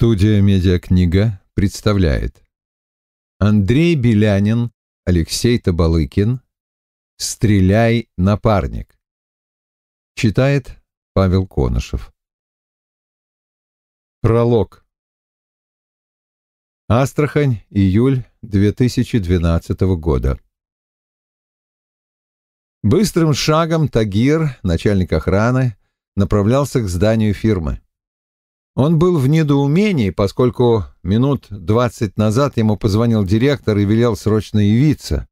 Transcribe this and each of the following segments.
Студия «Медиакнига» представляет Андрей Белянин, Алексей Табалыкин «Стреляй, напарник» Читает Павел Конышев Пролог Астрахань, июль 2012 года Быстрым шагом Тагир, начальник охраны, направлялся к зданию фирмы. Он был в недоумении, поскольку минут двадцать назад ему позвонил директор и велел срочно явиться,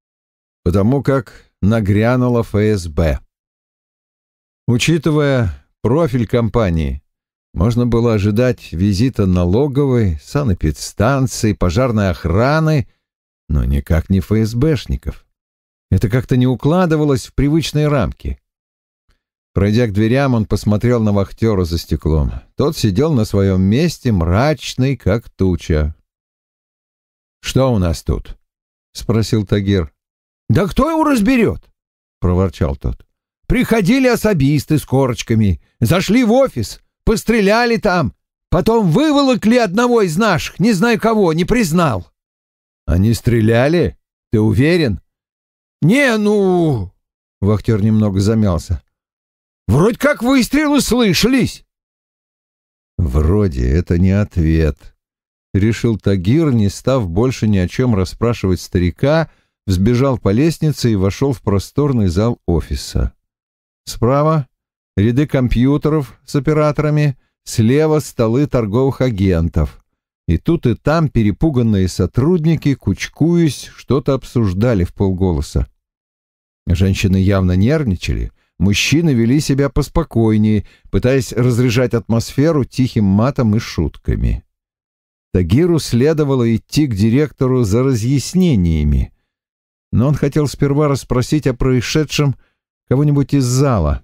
потому как нагрянуло ФСБ. Учитывая профиль компании, можно было ожидать визита налоговой, санэпидстанции, пожарной охраны, но никак не ФСБшников. Это как-то не укладывалось в привычные рамки. Пройдя к дверям, он посмотрел на вахтера за стеклом. Тот сидел на своем месте, мрачный, как туча. «Что у нас тут?» — спросил Тагир. «Да кто его разберет?» — проворчал тот. «Приходили особисты с корочками, зашли в офис, постреляли там, потом выволокли одного из наших, не знаю кого, не признал». «Они стреляли? Ты уверен?» «Не, ну...» — вахтер немного замялся. Вроде как выстрелы слышались. Вроде это не ответ. Решил Тагир, не став больше ни о чем расспрашивать старика, взбежал по лестнице и вошел в просторный зал офиса. Справа — ряды компьютеров с операторами, слева — столы торговых агентов. И тут и там перепуганные сотрудники, кучкуясь, что-то обсуждали в полголоса. Женщины явно нервничали — мужчины вели себя поспокойнее, пытаясь разряжать атмосферу тихим матом и шутками. Тагиру следовало идти к директору за разъяснениями, но он хотел сперва расспросить о происшедшем кого-нибудь из зала.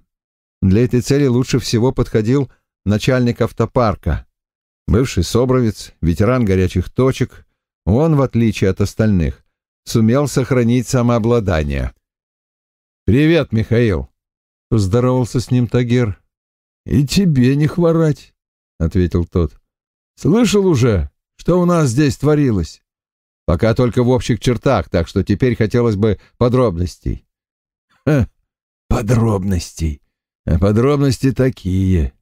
Для этой цели лучше всего подходил начальник автопарка, бывший собровец, ветеран горячих точек. Он, в отличие от остальных, сумел сохранить самообладание. «Привет, Михаил!» — поздоровался с ним Тагир. — И тебе не хворать, — ответил тот. — Слышал уже, что у нас здесь творилось? Пока только в общих чертах, так что теперь хотелось бы подробностей. Ха, подробностей. А подробности такие.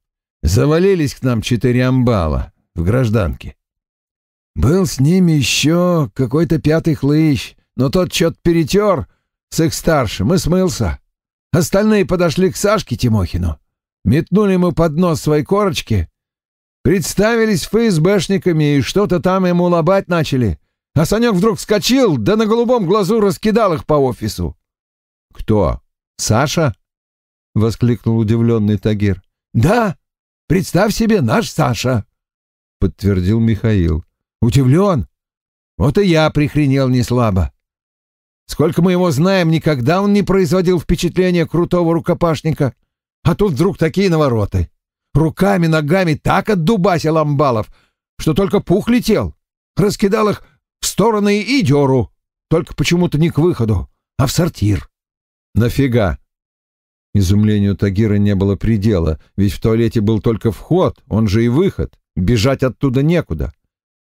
Завалились к нам четыре амбала в гражданке. Был с ними еще какой-то пятый хлыщ, но тот что-то перетер с их старшим и смылся. Остальные подошли к Сашке Тимохину, метнули ему под нос свои корочки, представились ФСБшниками и что-то там ему лобать начали. А Санек вдруг вскочил, да на голубом глазу раскидал их по офису. — Кто? Саша? — воскликнул удивленный Тагир. — Да, представь себе, наш Саша, — подтвердил Михаил. — Удивлен. Вот и я прихренел неслабо. Сколько мы его знаем, никогда он не производил впечатления крутого рукопашника. А тут вдруг такие навороты. Руками, ногами так отдубасил Амбалов, что только пух летел. Раскидал их в стороны и дёру, только почему-то не к выходу, а в сортир. «Нафига?» Изумлению Тагира не было предела, ведь в туалете был только вход, он же и выход. Бежать оттуда некуда.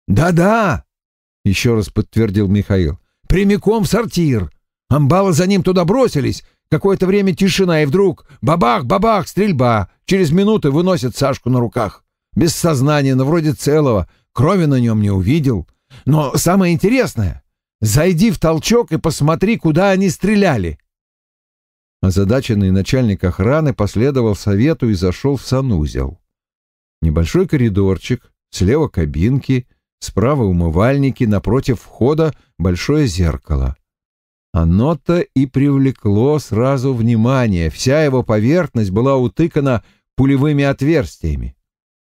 «Да-да!» — еще раз подтвердил Михаил прямиком в сортир. Амбалы за ним туда бросились. Какое-то время тишина, и вдруг бабах-бабах, стрельба. Через минуты выносят Сашку на руках. Без сознания, но вроде целого. Крови на нем не увидел. Но самое интересное, зайди в толчок и посмотри, куда они стреляли. Озадаченный начальник охраны последовал совету и зашел в санузел. Небольшой коридорчик, слева кабинки — Справа умывальники, напротив входа большое зеркало. Оно-то и привлекло сразу внимание. Вся его поверхность была утыкана пулевыми отверстиями.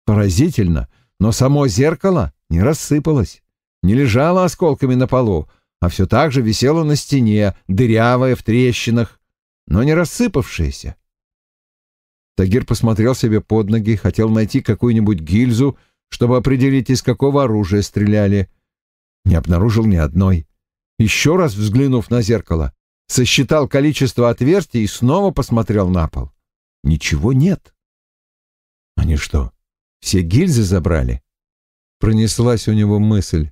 Поразительно, но само зеркало не рассыпалось, не лежало осколками на полу, а все так же висело на стене, дырявое в трещинах, но не рассыпавшееся. Тагир посмотрел себе под ноги, хотел найти какую-нибудь гильзу, чтобы определить, из какого оружия стреляли. Не обнаружил ни одной. Еще раз взглянув на зеркало, сосчитал количество отверстий и снова посмотрел на пол. Ничего нет. Они что, все гильзы забрали? Пронеслась у него мысль.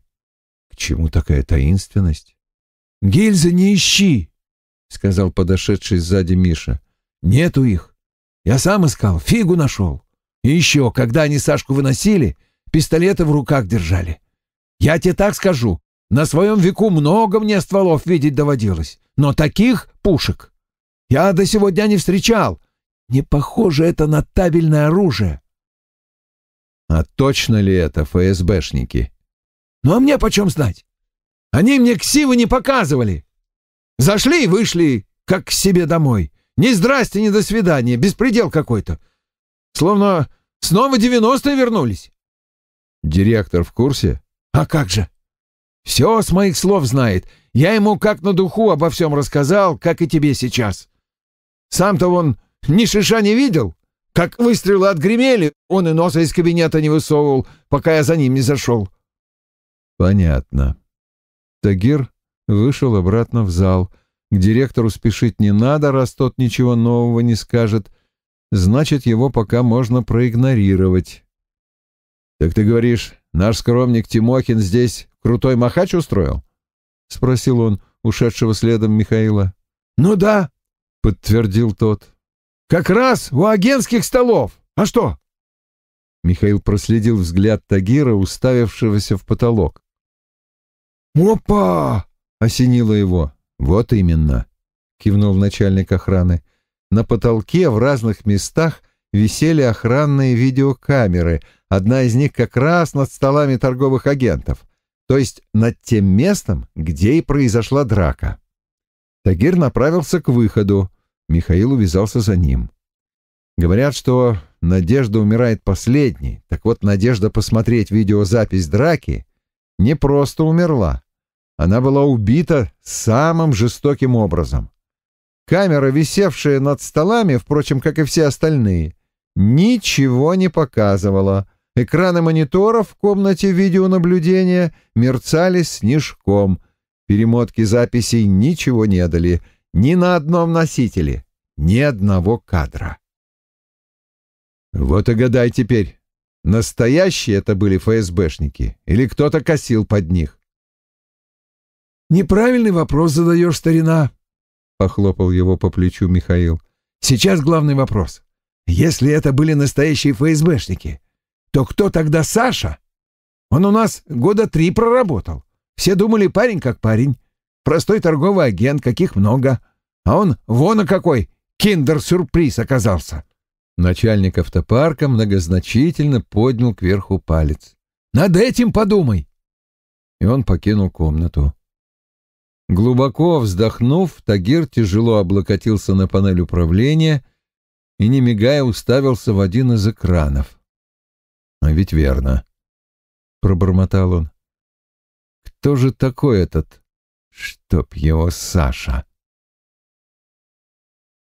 К чему такая таинственность? Гильзы не ищи, сказал подошедший сзади Миша. Нету их. Я сам искал, фигу нашел. И еще, когда они Сашку выносили, пистолеты в руках держали. Я тебе так скажу, на своем веку много мне стволов видеть доводилось, но таких пушек я до сегодня не встречал. Не похоже это на табельное оружие. А точно ли это ФСБшники? Ну а мне почем знать? Они мне ксивы не показывали. Зашли и вышли, как к себе домой. Ни здрасте, ни до свидания, беспредел какой-то. Словно снова девяностые вернулись. Директор в курсе? А как же? Все с моих слов знает. Я ему как на духу обо всем рассказал, как и тебе сейчас. Сам-то он ни шиша не видел. Как выстрелы отгремели, он и носа из кабинета не высовывал, пока я за ним не зашел. Понятно. Тагир вышел обратно в зал. К директору спешить не надо, раз тот ничего нового не скажет — значит, его пока можно проигнорировать. «Так ты говоришь, наш скромник Тимохин здесь крутой махач устроил?» — спросил он ушедшего следом Михаила. «Ну да», — подтвердил тот. «Как раз у агентских столов. А что?» Михаил проследил взгляд Тагира, уставившегося в потолок. «Опа!» — осенило его. «Вот именно!» — кивнул начальник охраны. На потолке в разных местах висели охранные видеокамеры, одна из них как раз над столами торговых агентов, то есть над тем местом, где и произошла драка. Тагир направился к выходу, Михаил увязался за ним. Говорят, что надежда умирает последней, так вот надежда посмотреть видеозапись драки не просто умерла, она была убита самым жестоким образом. Камера, висевшая над столами, впрочем, как и все остальные, ничего не показывала. Экраны мониторов в комнате видеонаблюдения мерцали снежком. Перемотки записей ничего не дали. Ни на одном носителе. Ни одного кадра. Вот и гадай теперь, настоящие это были ФСБшники или кто-то косил под них? «Неправильный вопрос задаешь, старина», — похлопал его по плечу Михаил. «Сейчас главный вопрос. Если это были настоящие ФСБшники, то кто тогда Саша? Он у нас года три проработал. Все думали, парень как парень. Простой торговый агент, каких много. А он вон а какой киндер-сюрприз оказался». Начальник автопарка многозначительно поднял кверху палец. «Над этим подумай!» И он покинул комнату. Глубоко вздохнув, Тагир тяжело облокотился на панель управления и, не мигая, уставился в один из экранов. «А ведь верно», — пробормотал он. «Кто же такой этот? Чтоб его Саша!»